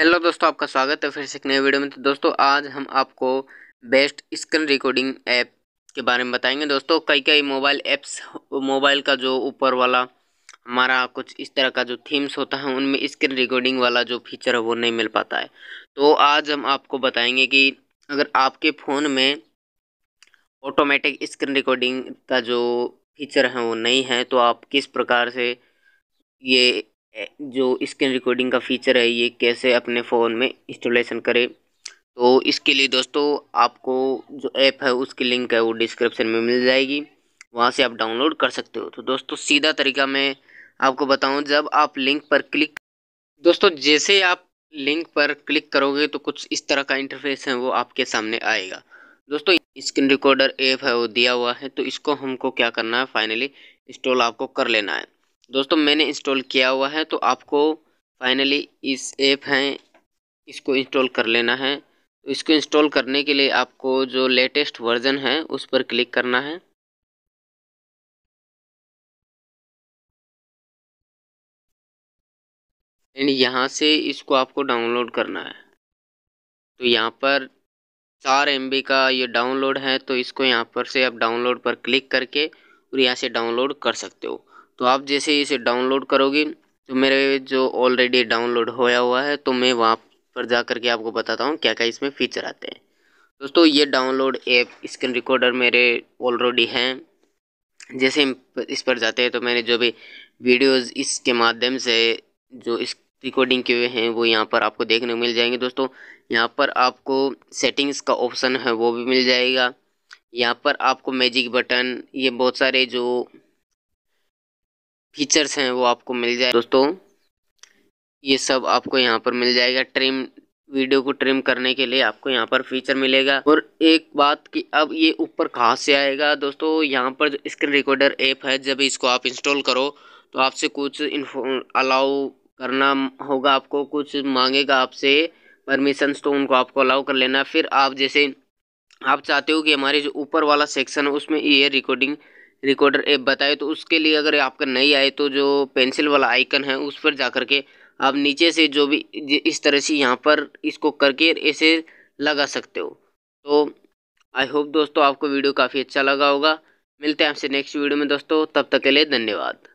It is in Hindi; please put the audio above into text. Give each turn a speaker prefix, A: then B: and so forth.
A: हेलो दोस्तों आपका स्वागत है फिर से एक नए वीडियो में तो दोस्तों आज हम आपको बेस्ट स्क्रीन रिकॉर्डिंग ऐप के बारे में बताएंगे दोस्तों कई कई मोबाइल ऐप्स मोबाइल का जो ऊपर वाला हमारा कुछ इस तरह का जो थीम्स होता है उनमें स्क्रीन रिकॉर्डिंग वाला जो फीचर है वो नहीं मिल पाता है तो आज हम आपको बताएंगे कि अगर आपके फ़ोन में ऑटोमेटिक स्क्रीन रिकॉर्डिंग का जो फीचर है वो नहीं है तो आप किस प्रकार से ये जो स्क्रीन रिकॉर्डिंग का फीचर है ये कैसे अपने फ़ोन में इंस्टॉलेशन करें तो इसके लिए दोस्तों आपको जो ऐप है उसकी लिंक है वो डिस्क्रिप्शन में मिल जाएगी वहाँ से आप डाउनलोड कर सकते हो तो दोस्तों सीधा तरीका मैं आपको बताऊँ जब आप लिंक पर क्लिक दोस्तों जैसे आप लिंक पर क्लिक करोगे तो कुछ इस तरह का इंटरफेस है वो आपके सामने आएगा दोस्तों स्क्रीन रिकॉर्डर ऐप है वो दिया हुआ है तो इसको हमको क्या करना है फाइनली इंस्टॉल आपको कर लेना है दोस्तों मैंने इंस्टॉल किया हुआ है तो आपको फाइनली इस ऐप हैं इसको इंस्टॉल कर लेना है तो इसको इंस्टॉल करने के लिए आपको जो लेटेस्ट वर्जन है उस पर क्लिक करना है एंड यहाँ से इसको आपको डाउनलोड करना है तो यहाँ पर चार एम का ये डाउनलोड है तो इसको यहाँ पर से आप डाउनलोड पर क्लिक करके और यहाँ से डाउनलोड कर सकते हो तो आप जैसे इसे डाउनलोड करोगे तो मेरे जो ऑलरेडी डाउनलोड होया हुआ है तो मैं वहाँ पर जा करके आपको बताता हूँ क्या क्या इसमें फ़ीचर आते हैं दोस्तों ये डाउनलोड ऐप स्क्रीन रिकॉर्डर मेरे ऑलरेडी हैं जैसे इस पर जाते हैं तो मैंने जो भी वीडियोस इसके माध्यम से जो इस रिकॉर्डिंग किए हैं वो यहाँ पर आपको देखने को मिल जाएंगे दोस्तों यहाँ पर आपको सेटिंग्स का ऑप्शन है वो भी मिल जाएगा यहाँ पर आपको मैजिक बटन ये बहुत सारे जो फीचर्स हैं वो आपको मिल जाए दोस्तों ये सब आपको यहाँ पर मिल जाएगा ट्रिम वीडियो को ट्रिम करने के लिए आपको यहाँ पर फीचर मिलेगा और एक बात कि अब ये ऊपर कहाँ से आएगा दोस्तों यहाँ पर स्क्रीन रिकॉर्डर ऐप है जब इसको आप इंस्टॉल करो तो आपसे कुछ इन्फो अलाउ करना होगा आपको कुछ मांगेगा आपसे परमिशंस तो उनको आपको अलाउ कर लेना फिर आप जैसे आप चाहते हो कि हमारे जो ऊपर वाला सेक्शन है उसमें ये रिकॉर्डिंग रिकॉर्डर ऐप बताए तो उसके लिए अगर आपका नहीं आए तो जो पेंसिल वाला आइकन है उस पर जा करके आप नीचे से जो भी इस तरह से यहाँ पर इसको करके ऐसे लगा सकते हो तो आई होप दोस्तों आपको वीडियो काफ़ी अच्छा लगा होगा मिलते हैं आपसे नेक्स्ट वीडियो में दोस्तों तब तक के लिए धन्यवाद